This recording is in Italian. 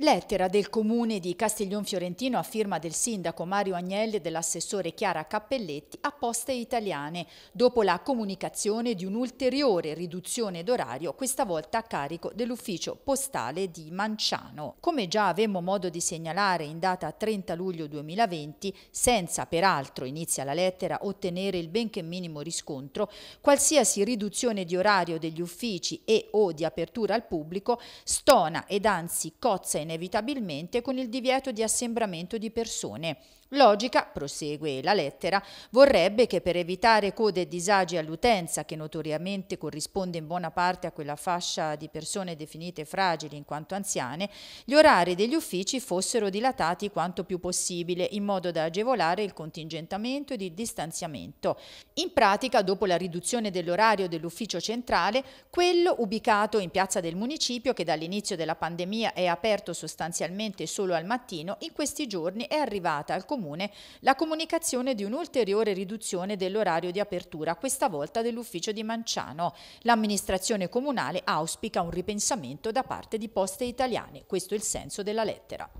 Lettera del comune di Castiglion Fiorentino a firma del sindaco Mario Agnelli e dell'assessore Chiara Cappelletti a Poste Italiane, dopo la comunicazione di un'ulteriore riduzione d'orario, questa volta a carico dell'ufficio postale di Manciano. Come già avemmo modo di segnalare in data 30 luglio 2020, senza peraltro, inizia la lettera, ottenere il benché minimo riscontro, qualsiasi riduzione di orario degli uffici e o di apertura al pubblico stona ed anzi cozza in inevitabilmente con il divieto di assembramento di persone. Logica, prosegue la lettera, vorrebbe che per evitare code e disagi all'utenza, che notoriamente corrisponde in buona parte a quella fascia di persone definite fragili in quanto anziane, gli orari degli uffici fossero dilatati quanto più possibile, in modo da agevolare il contingentamento ed il distanziamento. In pratica, dopo la riduzione dell'orario dell'ufficio centrale, quello ubicato in piazza del municipio, che dall'inizio della pandemia è aperto sostanzialmente solo al mattino, in questi giorni è arrivata al Comune la comunicazione di un'ulteriore riduzione dell'orario di apertura, questa volta dell'ufficio di Manciano. L'amministrazione comunale auspica un ripensamento da parte di Poste Italiane, questo è il senso della lettera.